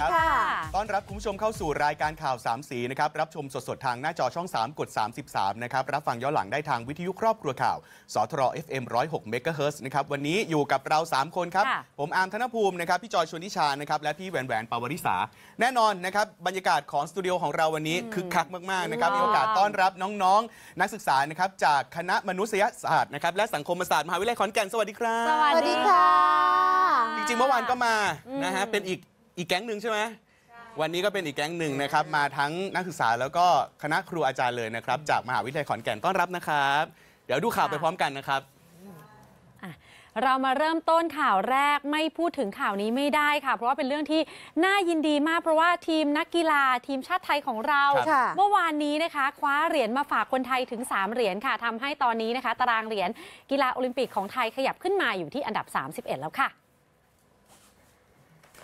ค่ะต้อนรับคุณผู้ชมเข้าสู่รายการข่าว3สีนะครับรับชมสดๆทางหน้าจอช่อง 3 กด 33นะครับรับฟังย้อนหลังได้ทางวิทยุครอบครัวข่าว สทร FM 106เมกะเฮิร์นะครับ วันนี้อยู่กับเรา 3 คนครับ ผมอาร์มธนภูมินะครับพี่จอย ชวนทิชานะครับและพี่แหวนแหวนปาวริษา แน่นอนนะครับบรรยากาศของสตูดิโอของเราวันนี้คึกคักมากๆนะครับมีโอกาสต้อนรับน้องๆ นักศึกษานะครับจากคณะมนุษยศาสตร์นะครับและสังคมศาสตร์มหาวิทยาลัยขอนแก่นสวัสดีครับสวัสดีค่ะ จริงๆ เมื่อวานก็มานะฮะเป็นอีกอีกแก๊งหนึ่งใช่ไหมวันนี้ก็เป็นอีกแก๊งหนึ่งนะครับมาทั้งนักศึกษาแล้วก็คณะครูอาจารย์เลยนะครับจากมหาวิทยาลัยขอนแก่นต้อนรับนะครับ เดี๋ยวดูข่าวไปพร้อมกันนะครับเรามาเริ่มต้นข่าวแรกไม่พูดถึงข่าวนี้ไม่ได้ค่ะ เพราะว่าเป็นเรื่องที่น่ายินดีมากเพราะว่าทีมนักกีฬาทีมชาติไทยของเราเมื่อวานนี้นะคะคว้าเหรียญมาฝากคนไทยถึง3เหรียญค่ะทำให้ตอนนี้นะคะตารางเหรียญกีฬาโอลิมปิกของไทยขยับขึ้นมาอยู่ที่อันดับ 31 แล้วค่ะ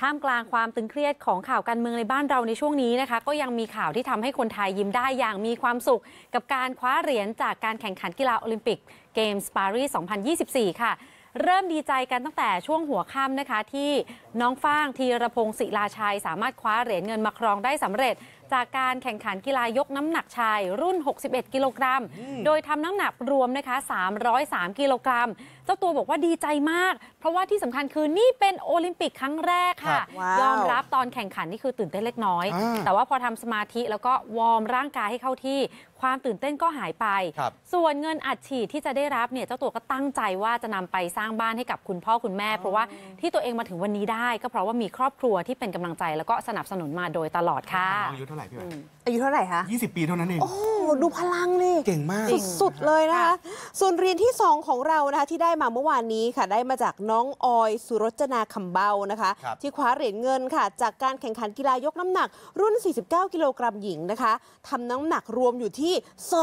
ท่ามกลางความตึงเครียดของข่าวการเมืองในบ้านเราในช่วงนี้นะคะก็ยังมีข่าวที่ทำให้คนไทยยิ้มได้อย่างมีความสุข กับการคว้าเหรียญจากการแข่งขันกีฬาโอลิมปิกเกมส์ปารีส 2024 ค่ะ เริ่มดีใจกันตั้งแต่ช่วงหัวค่ำนะคะที่น้องฟ้างธีรพงศ์ศิลาชัย สามารถคว้าเหรียญเงินมาครองได้สำเร็จจากการแข่งขันกีฬายกน้ำหนักชายรุ่น 61 กิโลกรัม โดยทำน้ำหนักรวมนะคะ 303 กิโลกรัม เจ้าตัวบอกว่าดีใจมาก เพราะว่าที่สำคัญคือนี่เป็นโอลิมปิกครั้งแรกค่ะ ยอมรับตอนแข่งขันนี่คือตื่นเต้นเล็กน้อย แต่ว่าพอทำสมาธิแล้วก็วอร์มร่างกายให้เข้าที่ความตื่นเต้นก็หายไป ส่วนเงินอัดฉีดที่จะได้รับเนี่ยเจ้าตัวก็ตั้งใจว่าจะนำไปสร้างบ้านให้กับคุณพ่อคุณแม่ เพราะว่าที่ตัวเองมาถึงวันนี้ได้ก็เพราะว่ามีครอบครัวที่เป็นกำลังใจแล้วก็สนับสนุนมาโดยตลอดค่ะอายุเท่าไหร่พี่อายุเท่าไหร่คะ20 ปีเท่านั้นเองโอ้ดูพลังนี่เก่งมากสุดๆเลยนะคะ ส่วนเรียนที่2ของเรานะคะที่ได้มาเมื่อวานนี้ค่ะ ได้มาจากน้องออยสุรจนาคำเบานะคะ ที่คว้าเหรียญเงินค่ะ จากการแข่งขันกีฬายกน้ำหนัก รุ่น 49กิโลกรัมหญิงนะคะทำน้ำหนักรวมอยู่ที่ที่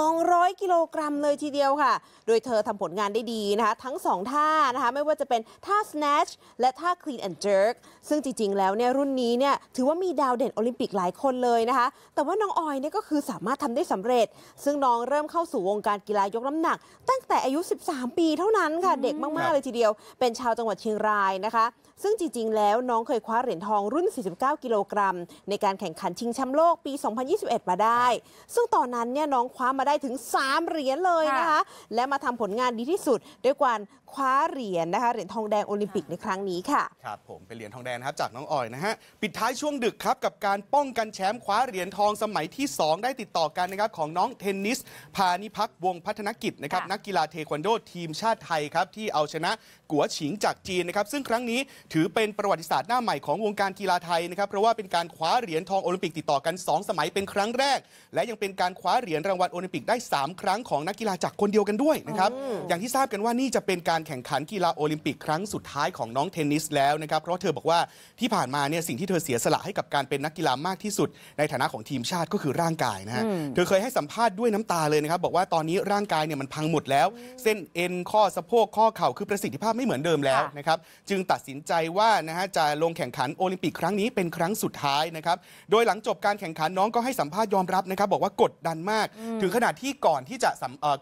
200 กิโลกรัมเลยทีเดียวค่ะ โดยเธอทำผลงานได้ดีนะคะ ทั้ง 2 ท่านะคะ ไม่ว่าจะเป็นท่า snatch และท่า clean and jerk ซึ่งจริงๆ แล้วเนี่ยรุ่นนี้เนี่ยถือว่ามีดาวเด่นโอลิมปิกหลายคนเลยนะคะ แต่ว่าน้องออยเนี่ยก็คือสามารถทำได้สำเร็จ ซึ่งน้องเริ่มเข้าสู่วงการกีฬายกน้ำหนัก ตั้งแต่อายุ 13 ปีเท่านั้นค่ะเด็กมากๆ เลยทีเดียว เป็นชาวจังหวัดเชียงรายนะคะ ซึ่งจริงๆ แล้วน้องเคยคว้าเหรียญทองรุ่น 49 กิโลกรัม ในการแข่งขันชิงแชมป์โลกปี 2021 มาได้ ซึ่งตอนนั้นเนี่ยน้องคว้ามาได้ถึง 3 เหรียญเลยนะคะและมาทำผลงานดีที่สุดด้วยการคว้าเหรียญนะคะเหรียญทองแดงโอลิมปิกในครั้งนี้ค่ะครับผมเป็นเหรียญทองแดงนะครับจากน้องออยนะฮะปิดท้ายช่วงดึกครับกับการป้องกันแชมป์คว้าเหรียญทองสมัยที่ 2 ได้ติดต่อกันนะครับของน้องเทนนิสพานิพักวงพัฒนกิจนะครับนักกีฬาเทควันโด ทีมชาติไทยครับที่เอาชนะกัวฉิงจากจีนนะครับซึ่งครั้งนี้ถือเป็นประวัติศาสตร์หน้าใหม่ของวงการกีฬาไทยนะครับเพราะว่าเป็นการคว้าเหรียญทองโอลิมปิกติดต่อกัน 2 สมัยเป็นครั้งแรก และยังเป็นการคว้าเหรียญรางวัลโอลิมปิกได้ 3 ครั้งของนักกีฬาจากคนเดียวกันด้วยนะครับอย่างที่ทราบกันว่านี่จะเป็นการแข่งขันกีฬาโอลิมปิกครั้งสุดท้ายของน้องเทนนิสแล้วนะครับ เพราะเธอบอกว่าที่ผ่านมาเนี่ยสิ่งที่เธอเสียสละให้กับการเป็นนักกีฬามากที่สุด ในฐานะของทีมชาติก็คือร่างกาย นะฮะเธอเคยให้สัมภาษณ์ด้วยน้ำตาเลยนะครับบอกว่าตอนนี้ร่างกายเนี่ยมันพังหมดแล้ว เส้นเอ็น ข้อสะโพก ข้อเข่าคือประสิทธิภาพไม่เหมือนเดิมแล้วนะครับจึงตัดสินใจว่านะฮะจะลงแข่งขันโอลิมปิกครั้งนี้เป็นครั้งสุดท้ายนะครับโดยหลังจบการแข่งขันน้องก็ให้สัมภาษณ์ยอมรับนะครับ บอกว่ากดดันมาก ถึงขนาดที่ก่อนที่จะ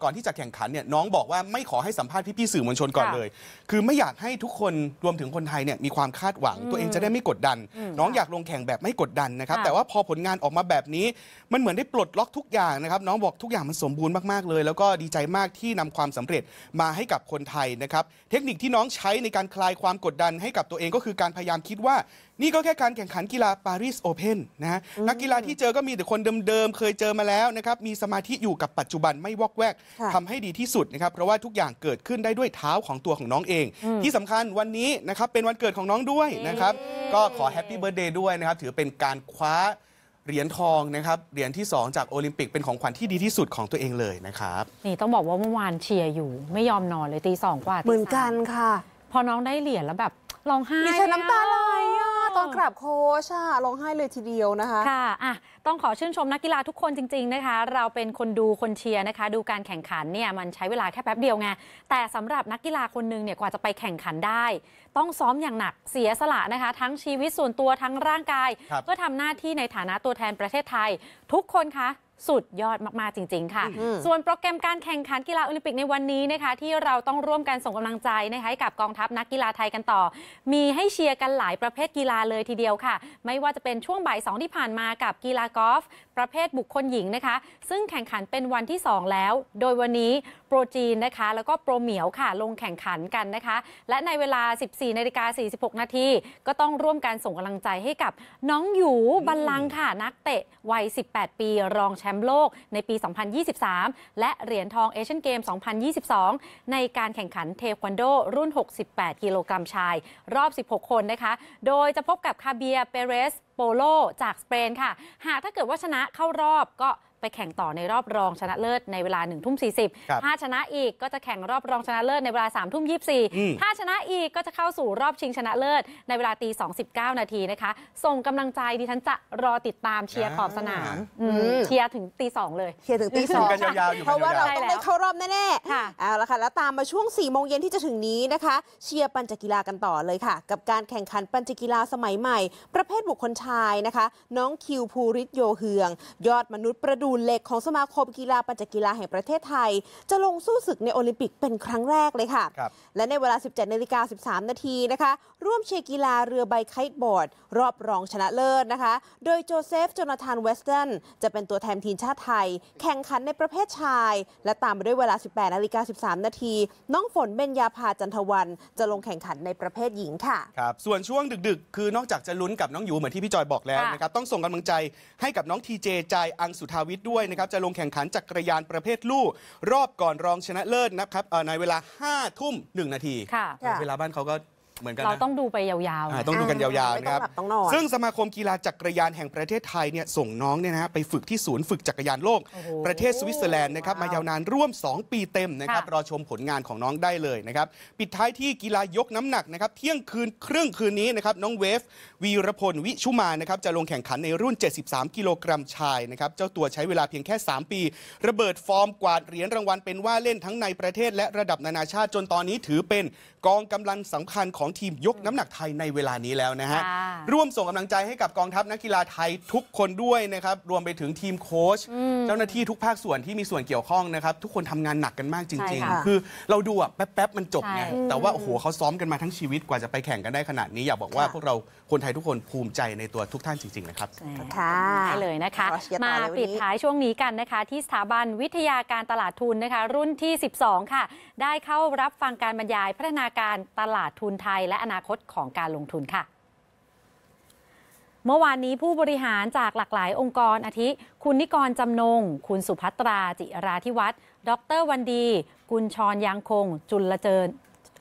ก่อนที่จะแข่งขันเนี่ยน้องบอกว่าไม่ขอให้สัมภาษณ์พี่ๆสื่อมวลชนนก่อนเลย คือไม่อยากให้ทุกคนรวมถึงคนไทยเนี่ยมีความคาดหวัง ตัวเองจะได้ไม่กดดัน น้องอยากลงแข่งแบบไม่กดดันนะครับ แต่ว่าพอผลงานออกมาแบบนี้มันเหมือนได้ปลดล็อกทุกอย่างนะครับน้องบอกทุกอย่างมันสมบูรณ์มากๆเลย แล้วก็ดีใจมากที่นำความสำเร็จมาให้กับคนไทยนะครับเทคนิคที่น้องใช้ในการคลายความกดดันให้กับตัวเองก็คือการพยายามคิดว่านี่ก็แค่การแข่งขันกีฬาปารีสโอเพนนะะนักกีฬาที่เจอก็มีแต่คนเดิมๆเคยเจอมาแล้วนะครับมีสมาธิอยู่กับปัจจุบันไม่วอกแวกทำให้ดีที่สุดนะครับเพราะว่าทุกอย่างเกิดขึ้นได้ด้วยเท้าของตัวของน้องเอง ที่สำคัญวันนี้นะครับเป็นวันเกิดของน้องด้วยนะครับก็ขอแฮปปี้เบิร์ดเดย์ด้วยนะครับ ถือเป็นการคว้าเหรียญทองนะครับเหรียญที่ 2 จากโอลิมปิกเป็นของขวัญที่ดีที่สุดของตัวเองเลยนะครับนี่ต้องบอกว่าเมื่อวานเชียร์อยู่ ไม่ยอมนอนเลยตีสองกว่าเหมือนกันค่ะ พอน้องได้เหรียญแล้วแบบร้องไห้ดิฉันน้ำตาไหลอะตอนกราบโค้ชร้องไห้เลยทีเดียวนะคะค่ะอ่ะ ต้องขอชื่นชมนักกีฬาทุกคนจริง ๆนะคะ เราเป็นคนดูคนเชียร์นะคะ ดูการแข่งขันเนี่ยมันใช้เวลาแค่แป๊บเดียวไง แต่สำหรับนักกีฬาคนหนึ่งเนี่ยกว่าจะไปแข่งขันได้ ต้องซ้อมอย่างหนักเสียสละนะคะ ทั้งชีวิตส่วนตัวทั้งร่างกาย เพื่อทำหน้าที่ในฐานะตัวแทนประเทศไทย ทุกคนคะสุดยอดมาก ๆ จริง ๆ ค่ะ ส่วนโปรแกรมการแข่งขันกีฬาโอลิมปิกในวันนี้นะคะที่เราต้องร่วมกันส่งกำลังใจนะคะให้กับกองทัพนักกีฬาไทยกันต่อ มีให้เชียร์กันหลายประเภทกีฬาเลยทีเดียวค่ะ ไม่ว่าจะเป็นช่วงบ่ายสองที่ผ่านมากับกีฬากอล์ฟประเภทบุคคลหญิงนะคะ ซึ่งแข่งขันเป็นวันที่ 2 แล้ว โดยวันนี้โปรจีนนะคะ แล้วก็โปรเหมียวค่ะ ลงแข่งขันกันนะคะ และในเวลา 14 นาฬิกา46นาทีก็ต้องร่วมการส่งกำลังใจให้กับ น้องอยู่บัลลังค่ะ นักเตะ วัย 18 ปีรองแชมป์โลกในปี 2023 และเหรียญทองเอเชียนเกม 2022 ในการแข่งขันเทควันโดรุ่น 68 กิโลกรัมชาย รอบ 16 คนนะคะ โดยจะพบกับคาเบียเปเรสโปโลจากสเปนค่ะ หากถ้าเกิดว่าชนะเข้ารอบก็ไปแข่งต่อในรอบรองชนะเลิศในเวลา1นึ่ทุ่มสีถ้าชนะอีกก็จะแข่งรอบรองชนะเลิศในเวลา3ามทุ่มยีถ้าชนะอีกก็จะเข้าสู่รอบชิงชนะเลิศในเวลาตีสองสินาทีนะคะ ส่งกำลังใจดิฉันจะรอติดตามเชียร์ขอบสนามเชียร์ถึงตีสองเลย เชียร์ถึงตีสองเพราะว่าเราต้องได้เข้ารอบ แน่ๆเอาละค่ะ แล้วตามมาช่วง4ี่โมงเย็นที่จะถึงนี้นะคะ เชียร์ปัญจกีฬากันต่อเลยค่ะ กับการแข่งขันปัญจกีฬาสมัยใหม่ ประเภทบุคคลชายนะคะ น้องคิวภูริโยเฮือง ยอดมนุษย์ประดูููเหล็กของสมาคมกีฬาปัญจกีฬาแห่งประเทศไทย จะลงสู้ศึกในโอลิมปิกเป็นครั้งแรกเลยค่ะ และในเวลา 17 นาฬิกา 13 นาทีนะคะร่วมเชียร์กีฬาเรือใบไคต์บอร์ด รอบรองชนะเลิศนะคะ โดยโจเซฟจนาธานเวสตันจะเป็นตัวแทนทีมชาติไทย แข่งขันในประเภทชายและตามมาด้วยเวลา 18นาฬิกา 13 นาทีน้องฝนเบญญาภาจันทวันจะลงแข่งขันในประเภทหญิงค่ะครับส่วนช่วงดึกๆ คือนอกจากจะลุ้นกับน้องอยู่เหมือนที่พี่จอยบอกแล้วนะครับต้องส่งกำลังใจให้กับน้องทีเจ ใจอังสุทาวิทตด้วยนะครับจะลงแข่งขันจักรยานประเภทลู่ รอบก่อนรองชนะเลิศนะครับในเวลา5ทุ่ม 1 นาที เวลาบ้านเขาก็เหมือนกันเราต้องดูไปยาวๆ ต้องดูกันยาวๆ นะครับ ซึ่งสมาคมกีฬาจักรยานแห่งประเทศไทยเนี่ยส่งน้องเนี่ยนะไปฝึกที่ศูนย์ฝึกจักรยานโลก ประเทศสวิตเซอร์แลนด์นะครับมายาวนานร่วม 2 ปีเต็มนะครับรอชมผลงานของน้องได้เลยนะครับปิดท้ายที่กีฬายกน้ำหนักนะครับเที่ยงคืนครึ่งคืนนี้นะครับน้องเวฟ วีรพล วิชุมานะครับจะลงแข่งขันในรุ่น 73กิโลกรัมชายนะครับเจ้าตัวใช้เวลาเพียงแค่ 3 ปี ระเบิดฟอร์มกวาดเหรียญรางวัลเป็นว่าเล่นทั้งในประเทศ และระดับนานาชาติจนตอนนี้ถือเป็นกองกาลังสาคัญของของทีมยกน้ำหนักไทยในเวลานี้แล้วนะฮะร่วมส่งกำลังใจให้กับกองทัพนักกีฬาไทยทุกคนด้วยนะครับรวมไปถึงทีมโค้ชเจ้าหน้าที่ทุกภาคส่วนที่มีส่วนเกี่ยวข้องนะครับทุกคนทำงานหนักกันมากจริงๆคือเราดูอะแป๊บๆมันจบไงแต่ว่าโอ้โหเขาซ้อมกันมาทั้งชีวิตกว่าจะไปแข่งกันได้ขนาดนี้อยากบอกว่าพวกเราคนไทยทุกคนภูมิใจในตัวทุกท่านจริงๆนะครับค่ะเลยนะคะมาปิดท้ายช่วงนี้กันนะคะที่สถาบันวิทยาการตลาดทุนนะคะรุ่นที่ 12 ค่ะ ได้เข้ารับฟังการบรรยายพัฒนาการตลาดทุนไทยและอนาคตของการลงทุนค่ะ เมื่อวานนี้ผู้บริหารจากหลากหลายองค์กร อาทิ คุณนิกรจำนง คุณสุภัตรา จิราธิวัฒน์ ดรวันดี คุณชรยางคง จุลเจริญ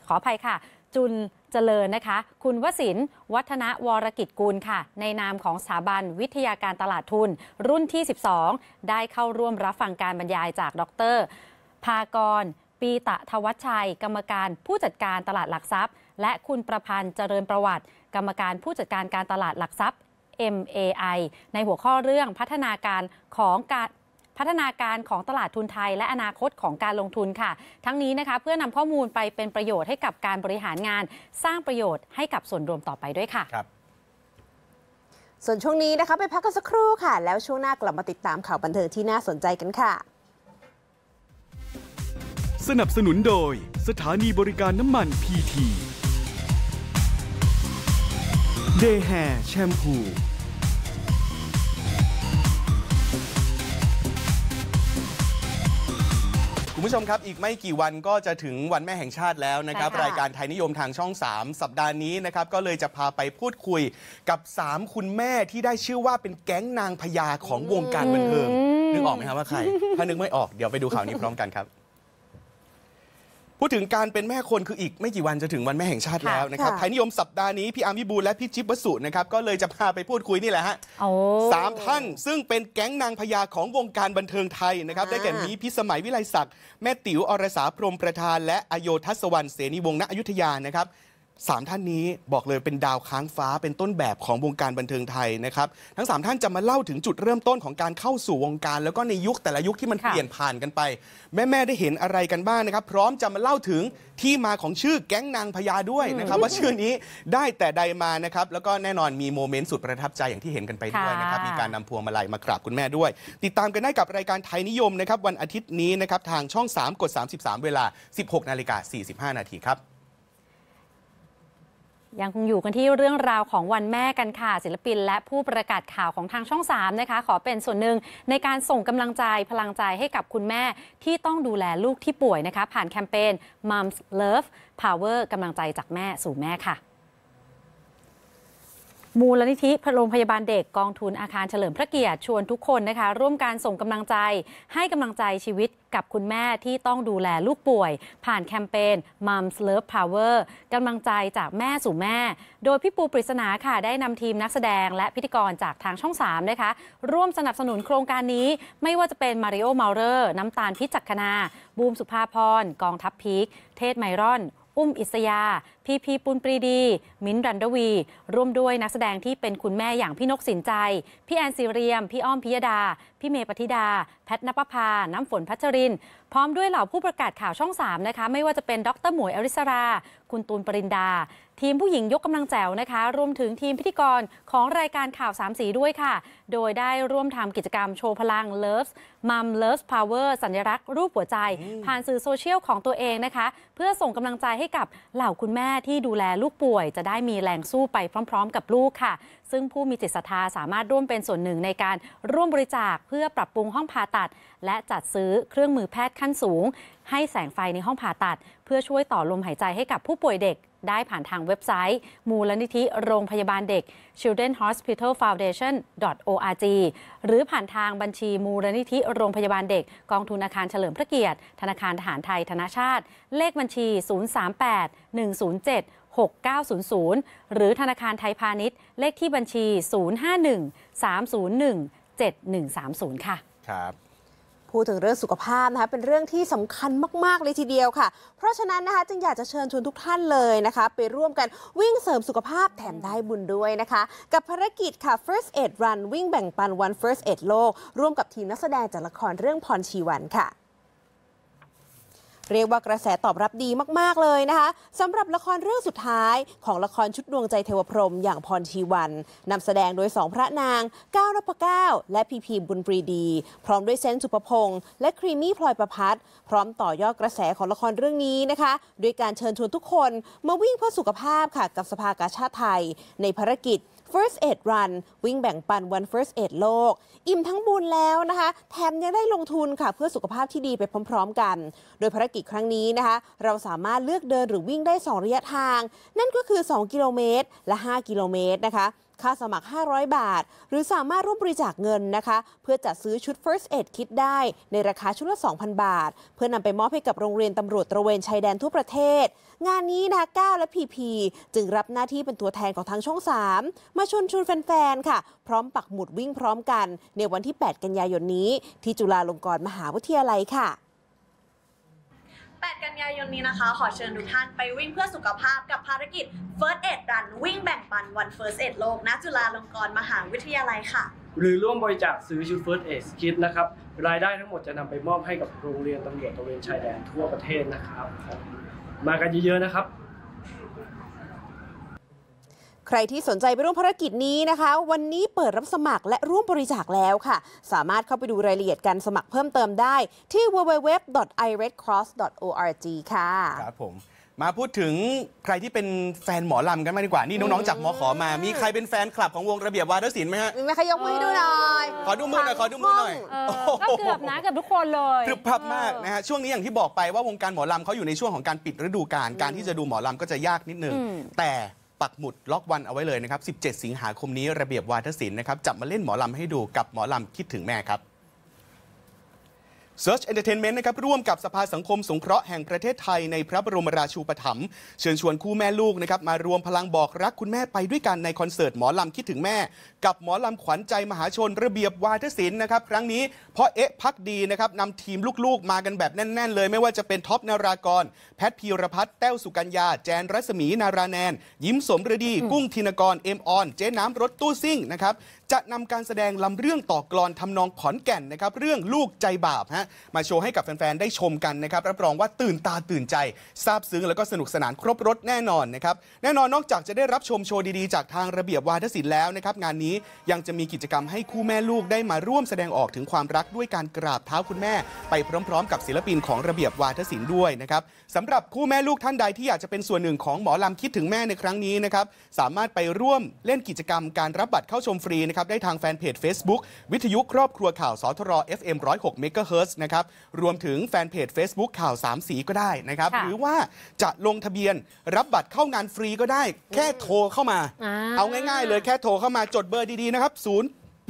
ขออภัยค่ะ จุลเจริญนะคะ คุณวศิน วัฒนวรกิจกูลค่ะ ในนามของสถาบันวิทยาการตลาดทุน รุ่นที่ 12 ได้เข้าร่วมรับฟังการบรรยายจากดรภากร ปีตะทวัชชัย กรรมการผู้จัดการตลาดหลักทรัพย์และคุณประพันธ์เจริญประวัติ กรรมการผู้จัดการการตลาดหลักทรัพย์ MAI ในหัวข้อเรื่องพัฒนาการของการพัฒนาการของตลาดทุนไทย และอนาคตของการลงทุนค่ะ ทั้งนี้นะคะเพื่อนำข้อมูลไปเป็นประโยชน์ให้กับการบริหารงานสร้างประโยชน์ให้กับส่วนรวมต่อไปด้วยค่ะครับส่วนช่วงนี้นะคะไปพักกันสักครู่ค่ะ แล้วช่วงหน้ากลับมาติดตามข่าวบันเทิงที่น่าสนใจกันค่ะ สนับสนุนโดยสถานีบริการน้ำมันพีทีเดย์แฮร์แชมพูคุณผู้ชมครับอีกไม่กี่วันก็จะถึงวันแม่แห่งชาติแล้วนะครับ รายการไทยนิยมทางช่อง 3 สัปดาห์นี้นะครับ ก็เลยจะพาไปพูดคุยกับ 3 คุณแม่ที่ได้ชื่อว่าเป็นแก๊งนางพญาของวงการบันเทิงนึกออกไหมครับ ว่าใคร ถ้านึกไม่ออกเดี๋ยวไปดูข่าวนี้พร้อมกันครับพูดถึงการเป็นแม่คนคืออีกไม่กี่วันจะถึงวันแม่แห่งชาติแล้วนะครับไทยนิยมสัปดาห์นี้พี่อาร์มพิบูลและพี่จิ๊บวสุนะครับก็เลยจะพาไปพูดคุยนี่แหละฮะสามท่านซึ่งเป็นแก๊งนางพญาของวงการบันเทิงไทยนะครับ ได้แก่มีพิสมัยวิไลศักดิ์แม่ติ๋วอรสาพรมประธานและอโยทัศวรรณเสนีวงศ์ณอยุธยานะครับสามท่านนี้บอกเลยเป็นดาวค้างฟ้าเป็นต้นแบบของวงการบันเทิงไทยนะครับ ทั้งสามท่านจะมาเล่าถึงจุดเริ่มต้นของการเข้าสู่วงการ แล้วก็ในยุคแต่ละยุคที่มันเปลี่ยนผ่านกันไป แม่ๆได้เห็นอะไรกันบ้างนะครับ พร้อมจะมาเล่าถึงที่มาของชื่อแก๊งนางพญาด้วยนะครับ ว่าชื่อนี้ได้แต่ใดมานะครับ แล้วก็แน่นอนมีโมเมนต์สุดประทับใจอย่างที่เห็นกันไปด้วยนะครับมีการนำพวงมาลัยมากราบคุณแม่ด้วย ติดตามกันได้กับรายการไทยนิยมนะครับวันอาทิตย์นี้นะครับทางช่อง3กด33 เวลา 16นาฬิกา45นาทีครับยังคงอยู่กันที่เรื่องราวของวันแม่กันค่ะศิลปินและผู้ประกาศข่าวของทางช่อง3นะคะขอเป็นส่วนหนึ่ง ในการส่งกำลังใจพลังใจให้กับคุณแม่ที่ต้องดูแลลูกที่ป่วยนะคะ ผ่านแคมเปญ Moms Love Power กำลังใจจากแม่สู่แม่ค่ะมูลนิธิพโรงพยาบาลเด็กกองทุนอาคารเฉลิมพระเกียรติชวนทุกคนนะคะ ร่วมการส่งกำลังใจให้กำลังใจชีวิตกับคุณแม่ที่ต้องดูแลลูกป่วย ผ่านแคมเปญ Moms Love Power กำลังใจจากแม่สู่แม่ โดยพี่ปูปริศนาค่ะได้นำทีมนักแสดงและพิธีกรจากทางช่อง 3 นะคะ ร่วมสนับสนุนโครงการนี้ ไม่ว่าจะเป็นมาริโอเมาเลอร์ น้ำตาลพิจักคณาบูมสุภาพรกองทัพพีคเทศไมรอน อุ้มอิสยาพีพีปุณปรีดี มิ้นรันดวี ร่วมด้วยนักแสดงที่เป็นคุณแม่อย่างพี่นกสินใจ พี่แอนซีเรียม พี่อ้อมพิยดา พี่เมย์ปฏิดา แพทนภพา น้ำฝนพัชริน พร้อมด้วยเหล่าผู้ประกาศข่าวช่อง3นะคะ ไม่ว่าจะเป็นดรหมวยอริสรา คุณตูนปรินดา ทีมผู้หญิงยกกำลังแจวนะคะ รวมถึงทีมพิธีกรของรายการข่าวสามสีด้วยค่ะ โดยได้ร่วมทำกิจกรรมโชว์พลังเลิฟมัมเลิฟพาวเวอร์สัญลักษณ์รูปหัวใจ ผ่านสื่อโซเชียลของตัวเองนะคะ เพื่อส่งกำลังใจให้กับเหล่าคุณแม่ที่ดูแลลูกป่วยจะได้มีแรงสู้ไปพร้อมๆกับลูกค่ะ ซึ่งผู้มีจิตศรัทธาสามารถร่วมเป็นส่วนหนึ่งในการร่วมบริจาคเพื่อปรับปรุงห้องผ่าตัด และจัดซื้อเครื่องมือแพทย์ขั้นสูง ให้แสงไฟในห้องผ่าตัด เพื่อช่วยต่อลมหายใจให้กับผู้ป่วยเด็กได้ผ่านทางเว็บไซต์ มูลนิธิโรงพยาบาลเด็ก children hospital foundation org หรือผ่านทางบัญชีมูลนิธิโรงพยาบาลเด็ก กองทุนอาคารเฉลิมพระเกียรติธนาคารทหารไทยธนาชาติ เลขบัญชี 038 107 6900 หรือธนาคารไทยพาณิชย์ เลขที่บัญชี 051 301 7130 ค่ะครับพูดถึงเรื่องสุขภาพนะคะเป็นเรื่องที่สำคัญมาก ๆเลยทีเดียวค่ะ เพราะฉะนั้นนะคะจึงอยากจะเชิญชวนทุกท่านเลยนะคะไปร่วมกันวิ่งเสริมสุขภาพแถมได้บุญด้วยนะคะ กับภารกิจค่ะ First Aid Run วิ่งแบ่งปันวัน First Aid โลก ร่วมกับทีมนักแสดงจากละครเรื่องพรชีวันค่ะเรียกว่ากระแสตอบรับดีมากๆ เลยนะคะสำหรับละครเรื่องสุดท้าย ของละครชุดดวงใจเทวพรมอย่างพรชีวันนำแสดงโดยสองพระนางก้าวัปก้าวและพีพีบุญปรีดี พร้อมด้วยเซนสุภพงศ์และครีมี่พลอยประพัฒพร้อมต่อยอดกระแสของละครเรื่องนี้นะคะด้วยการเชิญชวนทุกคน มาวิ่งเพื่อสุขภาพค่ะกับสภากาชาติไทยในภารกิจ First Aid Run วิ่งแบ่งปันวัน First Aid โลก อิ่มทั้งบุญแล้วนะคะ แถมยังได้ลงทุนค่ะ เพื่อสุขภาพที่ดีไปพร้อมๆกัน โดยภารกิจครั้งนี้นะคะ เราสามารถเลือกเดินหรือวิ่งได้ 2ระยะทาง นั่นก็คือ 2 กิโลเมตรและ 5 กิโลเมตรนะคะค่าสมัคร 500 บาท หรือสามารถร่วมบริจาคเงินนะคะ เพื่อจัดซื้อชุด First Aid คิดได้ ในราคาชุดละ 2,000 บาท เพื่อนำไปมอบให้กับโรงเรียนตำรวจตระเวนชายแดนทั่วประเทศ งานนี้นะก้าวและพีพีจึงรับหน้าที่เป็นตัวแทนของทางช่อง 3 มาชวนชวนแฟน ๆ ค่ะ พร้อมปักหมุดวิ่งพร้อมกัน ในวันที่ 8 กันยายนนี้ ที่จุฬาลงกรณ์มหาวิทยาลัยค่ะ8กันยายนนี้นะคะขอเชิญทุกท่านไปวิ่งเพื่อสุขภาพกับภารกิจ First Aid Run วิ่งแบ่งปันวัน First Aid โลกณจุฬาลงกรณ์มหาวิทยาลัยค่ะ หรือร่วมบริจาคซื้อชุด First Aid Kit นะครับ รายได้ทั้งหมดจะนำไปมอบให้กับโรงเรียนตำรวจตระเวนชายแดนทั่วประเทศนะครับ มากันเยอะๆนะครับใครที่สนใจไปร่วมภารกิจนี้นะคะ วันนี้เปิดรับสมัครและร่วมบริจาคแล้วค่ะ สามารถเข้าไปดูรายละเอียดการสมัครเพิ่มเติมได้ที่ www.iredcross.org ค่ะ ครับผม มาพูดถึงใครที่เป็นแฟนหมอลำกันมากดีกว่านี่น้องๆจากหมอขอมา มีใครเป็นแฟนคลับของวงระเบียบวาทศิลป์ไหมฮะ มีไครยกมือ้ดูหน่อย ขอดูมือหน่อยขอดูมือหน่อยก็เกือบนะเกือบทุกคนเลยพรึบพับมากนะฮะช่วงนี้อย่างที่บอกไปว่าวงการหมอลำเขาอยู่ในช่วงของการปิดฤดูกาลการที่จะดูหมอลำก็จะยากนิดนึงแต่ปักหมุดล็อกวันเอาไว้เลยนะครับ 17 สิงหาคมนี้ระเบียบวาทศิลป์นะครับ จับมาเล่นหมอลำให้ดูกับหมอลำคิดถึงแม่ครับ Search Entertainment นะครับร่วมกับสภาสังคมสงเคราะห์แห่งประเทศไทยในพระบรมราชูปถัมภ์เชิญชวนคู่แม่ลูกนะครับมารวมพลังบอกรักคุณแม่ไปด้วยกันในคอนเสิร์ตหมอลำคิดถึงแม่ กับหมอลำขวัญใจมหาชนระเบียบวาทศิลป์นะครับครั้งนี้เพราะเอ๊ะพักดีนะครับนำทีมลูกๆมากันแบบแน่น ๆ เลยไม่ว่าจะเป็นท็อปนารากรแพทพีรพัฒน์แต้วสุกัญญา แจนรัศมีนาราแนนยิ้มสมฤดีกุ้งธินกรเอ็มออน เจ๊น้ำรถตู้ซิ่งนะครับจะนำการแสดงลำเรื่องต่อกลอนทำนองขอนแก่นนะครับเรื่องลูกใจบาปฮะมาโชว์ให้กับแฟน ๆ ได้ชมกันนะครับรับรองว่าตื่นตาตื่นใจซาบซึ้งแล้วก็สนุกสนานครบรถแน่นอนนะครับ แน่นอนนอกจากจะได้รับชมโชว์ดีๆ จากทางระเบียบวาทศิลป์แล้วนะครับงานนี้ยังจะมีกิจกรรมให้คู่แม่ลูกได้มาร่วมแสดงออกถึงความรักด้วยการกราบเท้าคุณแม่ไปพร้อมๆ กับศิลปินของระเบียบวาทศิลป์ด้วยนะครับสำหรับคู่แม่ลูกท่านใดที่อยากจะเป็นส่วนหนึ่งของหมอลำคิดถึงแม่ในครั้งนี้นะครับสามารถไปร่วมเล่นกิจกรรม การรับบัตรเข้าชมฟรีนะครับได้ทางแฟนเพจ Facebook วิทยุครอบครัวข่าวสทร FM 106 MHz นะครับ รวมถึงแฟนเพจ Facebook ข่าว 3 สีก็ได้นะครับ หรือว่าจะลงทะเบียนรับบัตรเข้างานฟรีก็ได้ แค่โทรเข้ามาอเอาง่ายๆเลยแค่โทรเข้ามา จดเบอร์ดีๆ นะครับ0 081 359 9310 081 359 9310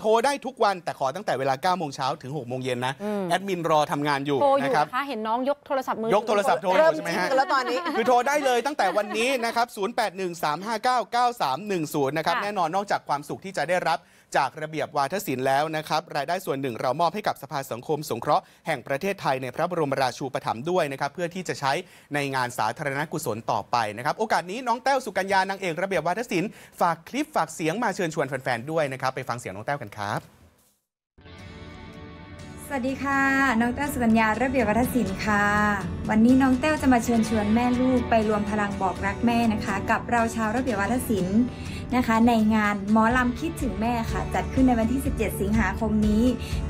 โทรได้ทุกวันแต่ขอตั้งแต่เวลา 9 โมงเช้าถึง6โมงเย็นนะ แอดมินรอทำงานอยู่นะครับเห็นน้องยกโทรศัพท์มือยกโทรศัพท์โทรใช่ไหมฮะแล้วตอนนี้คือโทรได้เลยตั้งแต่วันนี้นะครับ 0813599310นะครับแน่นอนนอกจากความสุขที่จะได้รับจากระเบียบวาทศิลป์แล้วนะครับรายได้ส่วนหนึ่งเรามอบให้กับสภาสังคม สงเคราะห์แห่งประเทศไทยในพระบรมราชูปถัมภ์ด้วยนะครับเพื่อที่จะใช้ในงานสาธารณกุศลต่อไปนะครับโอกาสนี้น้องแต้วสุกัญญานางเอกระเบียบวาทศิลป์ฝากคลิปฝากเสียงมาเชิญชวนแฟนๆด้วยนะครับ ไปฟังเสียงน้องแต้วกันครับวัสดีค่ะ น้องแต้วสุกัญญาระเบียบวัฒศิลป์ค่ะ วันนี้น้องแต้วจะมาเชิญชวนแม่ลูกไปรวมพลังบอกรักแม่นะคะ กับเราชาวระเบียบวัฒศิลป์นะคะ ในงานหมอลำคิดถึงแม่ค่ะ จัดขึ้นในวันที่ 17 สิงหาคมนี้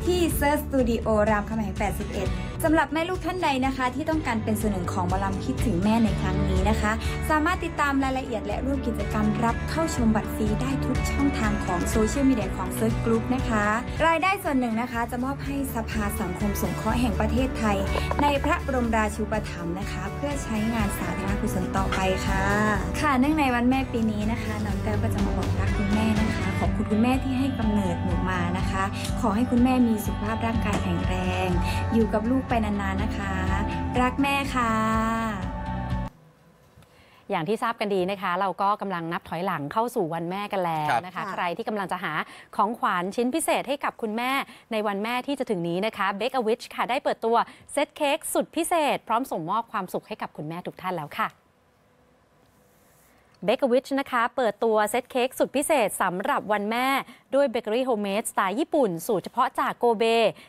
ที่เซิร์ฟสตูดิโอรามคำแหง81สำหรับแม่ลูกท่านใดนะคะ ที่ต้องการเป็นส่วนหนึ่งของบอลัมคิดถึงแม่ในครั้งนี้นะคะ สามารถติดตามรายละเอียดและร่วมกิจกรรมรับเข้าชมบัตรฟรีได้ทุกช่องทางของโซเชียลมีเดียของเซิร์ฟกรุ๊ปนะคะ รายได้ส่วนหนึ่งนะคะ จะมอบให้สภาสังคมสงเคราะห์แห่งประเทศไทยในพระบรมราชูปถัมภ์นะคะ เพื่อใช้งานสาธารณกุศลต่อไปค่ะ ค่ะเนื่องในวันแม่ปีนี้นะคะน้องแต้วก็จะมาบอกรักคุณแม่นะคุณคุณแม่ที่ให้กำเนิดหนูมานะคะ ขอให้คุณแม่มีสุขภาพร่างกายแข็งแรง อยู่กับลูกไปนานๆนะคะ รักแม่ค่ะ อย่างที่ทราบกันดีนะคะ เราก็กำลังนับถอยหลังเข้าสู่วันแม่กันแล้วนะคะ ใครที่กำลังจะหาของขวัญชิ้นพิเศษให้กับคุณแม่ในวันแม่ที่จะถึงนี้นะคะเบเกอร์วิชค่ะได้เปิดตัวเซตเค้กสุดพิเศษ พร้อมส่งมอบความสุขให้กับคุณแม่ทุกท่านแล้วค่ะเบเกอวิชนะคะ เปิดตัวเซตเค้กสุดพิเศษสำหรับวันแม่ ด้วยเบเกอรี่โฮมเมดสไตล์ญี่ปุ่น สูตรเฉพาะจากโกเบ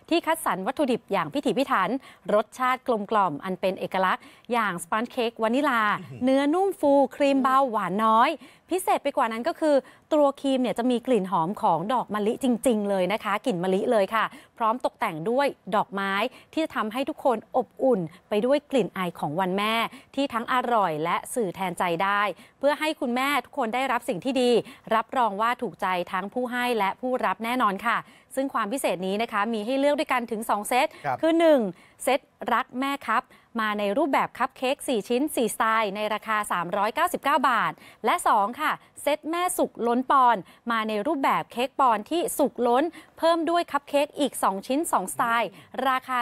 ที่คัดสรรวัตถุดิบอย่างพิถีพิถันรสชาติกลมกล่อมอันเป็นเอกลักษณ์อย่างสปันเค้กวานิลา เนื้อนุ่มฟูครีมเบาหวานน้อยพิเศษไปกว่านั้นก็คือ ตัวครีมเนี่ยจะมีกลิ่นหอมของดอกมะลิจริง ๆเลยนะคะ กลิ่นมะลิเลยค่ะ พร้อมตกแต่งด้วยดอกไม้ที่จะทำให้ทุกคนอบอุ่นไปด้วยกลิ่นอายของวันแม่ ที่ทั้งอร่อยและสื่อแทนใจได้ เพื่อให้คุณแม่ทุกคนได้รับสิ่งที่ดี รับรองว่าถูกใจทั้งผู้ให้และผู้รับแน่นอนค่ะ ซึ่งความพิเศษนี้นะคะ มีให้เลือกด้วยกันถึง 2 เซตคือ 1 เซตรักแม่ครับมาในรูปแบบคัพเค้ก4 ชิ้น4สไตล์ ในราคา 399 บาท และ 2 ค่ะ เซตแม่สุกล้นปอน มาในรูปแบบเค้กปอนที่สุกล้น เพิ่มด้วยคัพเค้กอีก 2 ชิ้น2สไตล์ ราคา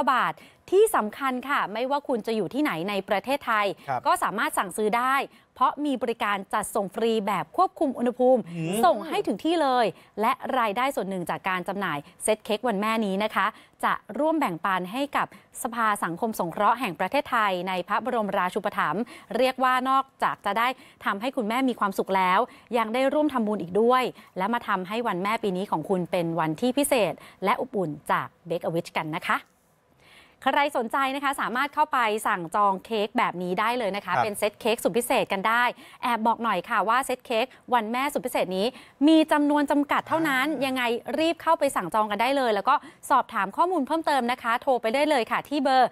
499 บาทที่สำคัญค่ะ ไม่ว่าคุณจะอยู่ที่ไหนในประเทศไทย ก็สามารถสั่งซื้อได้ เพราะมีบริการจัดส่งฟรีแบบควบคุมอุณหภูมิ ส่งให้ถึงที่เลย และรายได้ส่วนหนึ่งจากการจำหน่ายเซตเค้กวันแม่นี้นะคะ จะร่วมแบ่งปันให้กับสภาสังคมสงเคราะห์แห่งประเทศไทย ในพระบรมราชูปถัมภ์เรียกว่านอกจากจะได้ทำให้คุณแม่มีความสุขแล้ว ยังได้ร่วมทำบุญอีกด้วย และมาทำให้วันแม่ปีนี้ของคุณเป็นวันที่พิเศษ และอบอุ่นจากเบ k อวิชกันนะคะใครสนใจนะคะ สามารถเข้าไปสั่งจองเค้กแบบนี้ได้เลยนะคะ เป็นเซตเค้กสุดพิเศษกันได้ แอบบอกหน่อยค่ะว่าเซตเค้กวันแม่สุดพิเศษนี้มีจำนวนจำกัดเท่านั้นยังไงรีบเข้าไปสั่งจองกันได้เลย แล้วก็สอบถามข้อมูลเพิ่มเติมนะคะ โทรไปได้เลยค่ะที่เบอร์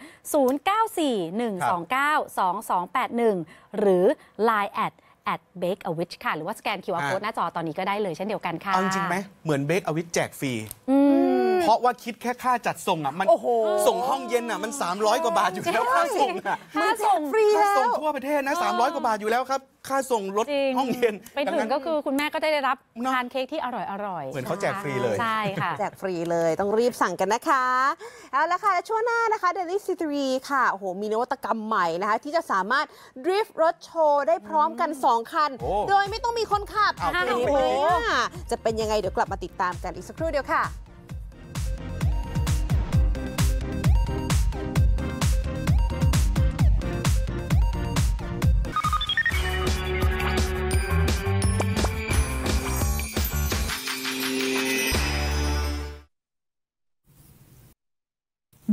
0941292281 หรือ Line แอด at bake a witch ค่ะ หรือว่าสแกน QR code หน้าจอตอนนี้ก็ได้เลยเช่นเดียวกันค่ะจริงไหมเหมือน bake a witch แจกฟรีอืมเพราะว่าคิดแค่ค่าจัดส่งอ่ะมันส่งห้องเย็นอ่ะมัน 300 กว่าบาทอยู่แล้ว ค่าส่งอ่ะค่าส่งฟรีแล้วส่งทั่วประเทศนะ300กว่าบาทอยู่แล้วครับค่าส่งรถห้องเย็นไปถึงก็คือคุณแม่ก็ได้รับทานเค้กที่อร่อยอร่อยเหมือนเขาแจกฟรีเลยใช่ค่ะแจกฟรีเลยต้องรีบสั่งกันนะคะเอาละค่ะและช่วงหน้านะคะ Daily c ีค่ะโอ้โหมีนวัตกรรมใหม่นะคะที่จะสามารถดริฟท์รถโชว์ได้พร้อมกัน2คัน โดยไม่ต้องมีคนขับโอ้โหจะเป็นยังไงเดี๋ยวกลับมาติดตามกันอีกสักครู่เดียวค่ะ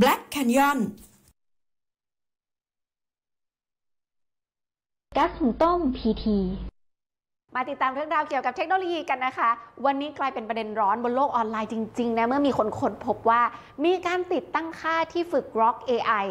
Black Canyon ก๊าซหุงต้ม PT มาติดตามเรื่องราวเกี่ยวกับเทคโนโลยีกันนะคะ วันนี้กลายเป็นประเด็นร้อนบนโลกออนไลน์จริงๆนะเมื่อมีคนค้นพบว่ามีการติดตั้งค่าที่ฝึก r o k AI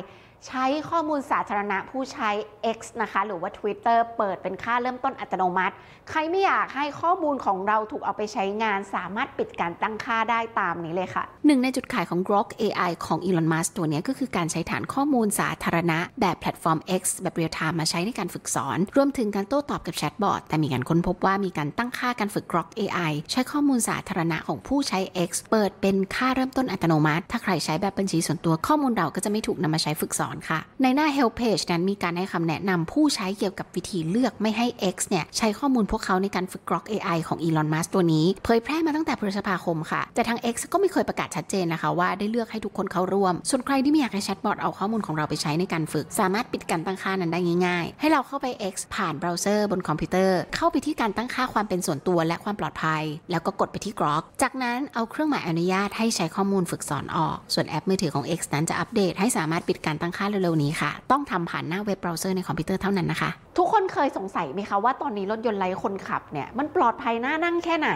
ใช้ข้อมูลสาธารณะผู้ใช้ X นะคะ หรือว่า Twitter เปิดเป็นค่าเริ่มต้นอัตโนมัติ ใครไม่อยากให้ข้อมูลของเราถูกเอาไปใช้งาน สามารถปิดการตั้งค่าได้ตามนี้เลยค่ะหนึ่งในจุดขายของ Grok AI ของ Elon Musk ตัวนี้ก็คือการใช้ฐานข้อมูลสาธารณะแบบแพลตฟอร์ม X แบบเรียลไทม์มาใช้ในการฝึกสอนรวมถึงการโต้ตอบกับแชทบอทแต่มีการค้นพบว่ามีการตั้งค่าการฝึก Grok AI ใช้ข้อมูลสาธารณะของผู้ใช้ X เปิดเป็นค่าเริ่มต้นอัตโนมัติ ถ้าใครใช้แบบบัญชีส่วนตัวข้อมูลเราก็จะไม่ถูกนำมาใช้ฝึกสอนอนค่ะในหน้า Help Page นั้นมีการให้คำแนะนำผู้ใช้เกี่ยวกับวิธีเลือกไม่ให้ X เนี่ยใช้ข้อมูลพวกเขาในการฝึกกรอก AI ของ Elon Musk ตัวนี้เผยแพร่มาตั้งแต่พฤษภาคมค่ะแต่ทาง X ก็ไม่เคยประกาศชัดเจนนะคะ ว่าได้เลือกให้ทุกคนเข้าร่วม ส่วนใครที่ไม่อยากให้แชทบอทเอาข้อมูลของเราไปใช้ในการฝึก สามารถปิดการตั้งค่านั้นได้ง่าย ๆ ให้เราเข้าไป X ผ่านเบราว์เซอร์ บนคอมพิวเตอร์ เข้าไปที่การตั้งค่าความเป็นส่วนตัวและความปลอดภัย แล้วก็กดไปที่กรอกจากนั้นเอาเครื่องหมายอนุญาตให้ใช้ข้อมูลฝึกสอนออก ส่วนแอปมือถือของ X นั้นจะอัปเดต ให้สามารถปิดการตั้งคาเร็วๆนี้ค่ะ ต้องทำผ่านหน้าเว็บเบราว์เซอร์ในคอมพิวเตอร์เท่านั้นนะคะ ทุกคนเคยสงสัยไหมคะ ว่าตอนนี้รถยนต์ไร้คนขับเนี่ยมันปลอดภัยหน้านั่งแค่ไหน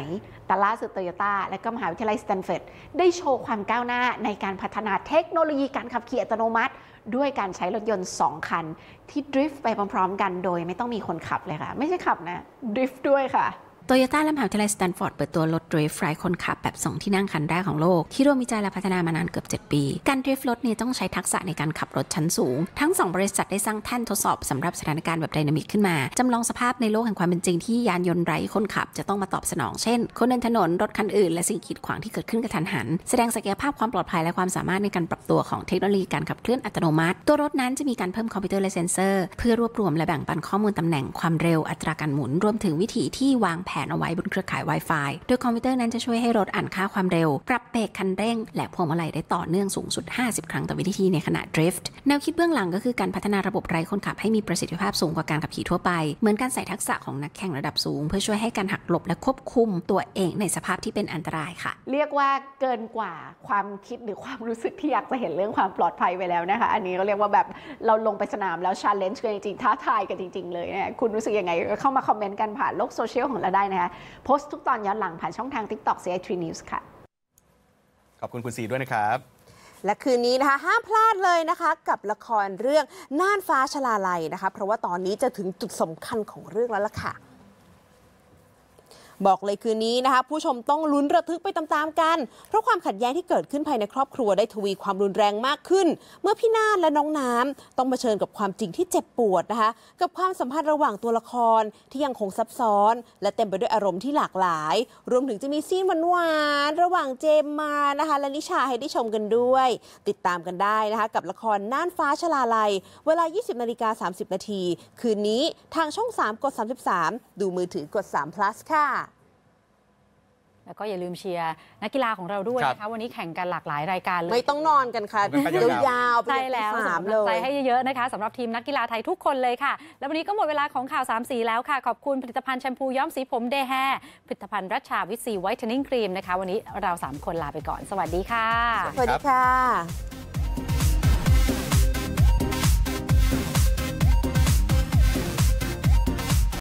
แต่ล่าสุดโตโยต้าและก็มหาวิทยาลัยสแตนฟอร์ดได้โชว์ความก้าวหน้าในการพัฒนาเทคโนโลยีการขับขี่อัตโนมัติ ด้วยการใช้รถยนต์ 2 คัน ที่ดริฟต์ไปพร้อมๆกันโดย ไม่ต้องมีคนขับเลยค่ะไม่ใช่ขับนะดริฟต์ด้วยค่ะโตโยต้าและมหาวิทยาลัยสแตนฟอร์ดเปิดตัวรถดริฟท์ไร้คนขับแบบ2ที่นั่งคันแรกของโลก ที่ร่วมวิจัยและพัฒนามานานเกือบ 7 ปี การดริฟท์รถเนี่ยต้องใช้ทักษะในการขับรถชั้นสูง ทั้ง2บริษัท ได้สร้างแท่น ทดสอบสำหรับสถานการณ์แบบไดนามิกขึ้นมาจำลองสภาพในโลกแห่งความเป็นจริงที่ยานยนต์ไร้คนขับจะต้องมาตอบสนองเช่น คนเดินถนนรถคันอื่นและสิ่งขีดขวางที่เกิดขึ้นกระทันหัน แสดงศักยภาพความปลอดภัยและความสามารถในการปรับตัวของเทคโนโลยีการขับเคลื่อนอัตโนมัติ ตัวรถนั้นจะมีการเพิ่มคอมพิวเตอร์และเซนเซอร์เพื่อรวบรวมและแบ่งปันข้อมูลตำแหน่งความเร็วอัตราการหมุนรวมถึงวิธีที่วางแแผนเอาไว้บนเครือข่าย Wi-Fi โดยคอมพิวเตอร์นั้นจะช่วยให้รถอ่านค่าความเร็ว ปรับเบรกคันเร่ง และพวงมาลัยได้ต่อเนื่องสูงสุด 50 ครั้งต่อวินาทีในขณะดริฟต์แนวคิดเบื้องหลังก็คือการพัฒนาระบบไร้คนขับ ให้มีประสิทธิภาพสูงกว่าการขับขี่ทั่วไป เหมือนการใส่ทักษะของนักแข่งระดับสูง เพื่อช่วยให้การหักหลบและควบคุมตัวเองในสภาพที่เป็นอันตรายค่ะ เรียกว่าเกินกว่าความคิดหรือความรู้สึกที่อยากจะเห็นเรื่องความปลอดภัยไปแล้วนะคะ อันนี้ก็เรียกว่าแบบเราลงไปสนามแล้วชาเลนจ์กันจริงๆท้าทายกันจริง ๆเลยนะคุณรู้สึกยังไงเข้ามาคอมเมนต์กันผ่านโลกโซเชียลของเราได้นะคะโพสต์ทุกตอนย้อนหลังผ่านช่องทาง TikTok c i น News ค่ะ ขอบคุณคุณสีด้วยนะครับ และคืนนี้นะคะห้ามพลาดเลยนะคะกับละครเรื่องน่านฟ้าชลาลัยนะคะเพราะว่าตอนนี้จะถึงจุดสำคัญของเรื่องแล้วล่ะค่ะบอกเลยคืนนี้นะคะ ผู้ชมต้องลุ้นระทึกไปตามๆกัน เพราะความขัดแย้งที่เกิดขึ้นภายในครอบครัวได้ทวีความรุนแรงมากขึ้น เมื่อพี่นาฏและน้องน้ำต้องมาเชิญกับความจริงที่เจ็บปวดนะคะ กับความสัมพันธ์ระหว่างตัวละครที่ยังคงซับซ้อน และเต็มไปด้วยอารมณ์ที่หลากหลาย รวมถึงจะมีซีนหวานๆระหว่างเจมมานะคะและนิชาให้ได้ชมกันด้วย ติดตามกันได้นะคะ กับละครน่านฟ้าชลาลัย เวลา 20นาฬิกา30นาทีคืนนี้ทางช่อง3กด33 ดูมือถือกด3 plus ค่ะแล้วก็อย่าลืมเชียร์นักกีฬาของเราด้วยนะคะวันนี้แข่งกันหลากหลายรายการเลย ไม่ต้องนอนกันค่ะยาวๆไปแล้วสามเลยใจให้เยอะๆนะคะสำหรับทีมนักกีฬาไทยทุกคนเลยค่ะ แล้ววันนี้ก็หมดเวลาของข่าว3สีแล้วค่ะ ขอบคุณผลิตภัณฑ์แชมพูย้อมสีผมเดแฮผลิตภัณฑ์รัชชาวิตซีไวท์เทนนิ่งครีมนะคะวันนี้เรา3คนลาไปก่อนสวัสดีค่ะสวัสดีค่ะ